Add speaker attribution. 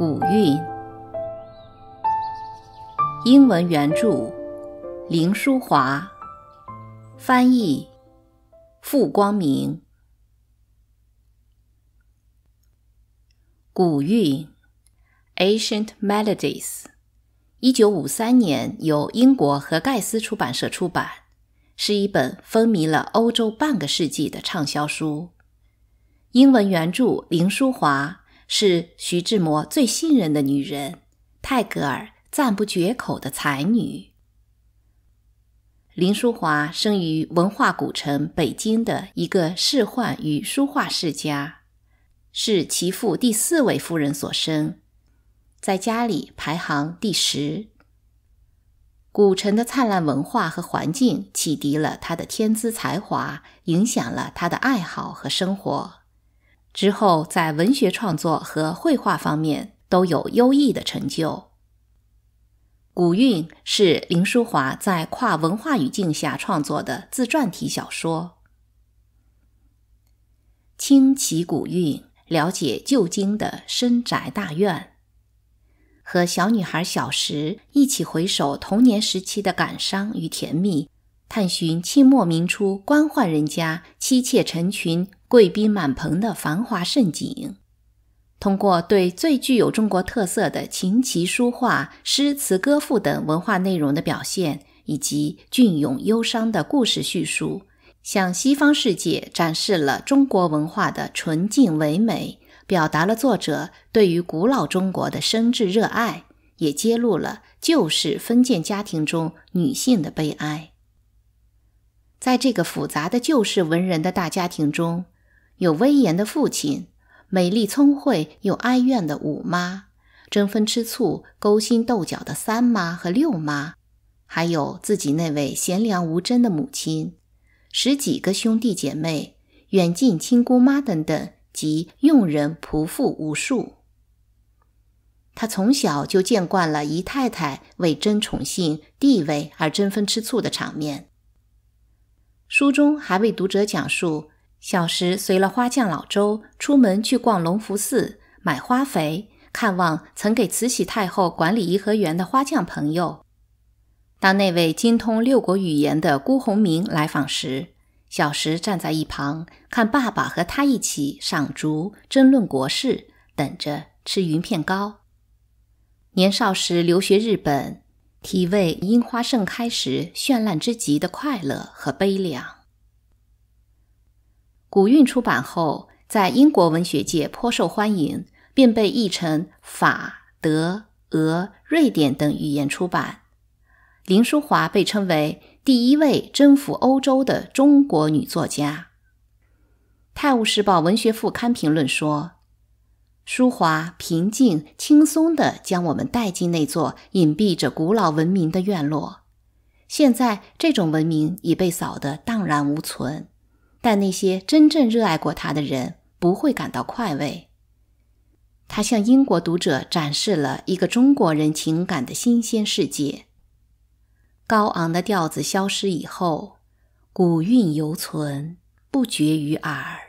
Speaker 1: 古韵，英文原著，林淑华，翻译，傅光明。古韵，Ancient Melodies，一九五三年由英国和盖斯出版社出版，是一本风靡了欧洲半个世纪的畅销书。英文原著，林淑华。是徐志摩最信任的女人，泰戈尔赞不绝口的才女。林淑华生于文化古城北京的一个仕宦与书画世家，是其父第四位夫人所生，在家里排行第十。古城的灿烂文化和环境启迪了他的天资才华，影响了他的爱好和生活。之后，在文学创作和绘画方面都有优异的成就。《古韵》是林淑华在跨文化语境下创作的自传体小说。清奇古韵，了解旧京的深宅大院，和小女孩小时一起回首童年时期的感伤与甜蜜，探寻清末民初官宦人家妻妾成群。贵宾满棚的繁华盛景，通过对最具有中国特色的琴棋书画、诗词歌赋等文化内容的表现，以及隽永忧伤的故事叙述，向西方世界展示了中国文化的纯净唯美，表达了作者对于古老中国的深挚热爱，也揭露了旧式封建家庭中女性的悲哀。在这个复杂的旧式文人的大家庭中，有威严的父亲，美丽聪慧又哀怨的五妈，争风吃醋、勾心斗角的三妈和六妈，还有自己那位贤良无争的母亲，十几个兄弟姐妹、远近亲姑妈等等及佣人仆妇无数。他从小就见惯了姨太太为争宠幸、地位而争风吃醋的场面。书中还为读者讲述。小时随了花匠老周出门去逛隆福寺买花肥，看望曾给慈禧太后管理颐和园的花匠朋友。当那位精通六国语言的辜鸿铭来访时，小时站在一旁看爸爸和他一起赏竹、争论国事，等着吃云片糕。年少时留学日本，体味樱花盛开时绚烂之极的快乐和悲凉。《古韵》出版后，在英国文学界颇受欢迎，便被译成法、德、俄、瑞典等语言出版。林淑华被称为第一位征服欧洲的中国女作家。《泰晤士报》文学副刊评论说：“淑华平静、轻松的将我们带进那座隐蔽着古老文明的院落，现在这种文明已被扫得荡然无存。”但那些真正热爱过他的人不会感到快慰。他向英国读者展示了一个中国人情感的新鲜世界。高昂的调子消失以后，古韵犹存，不绝于耳。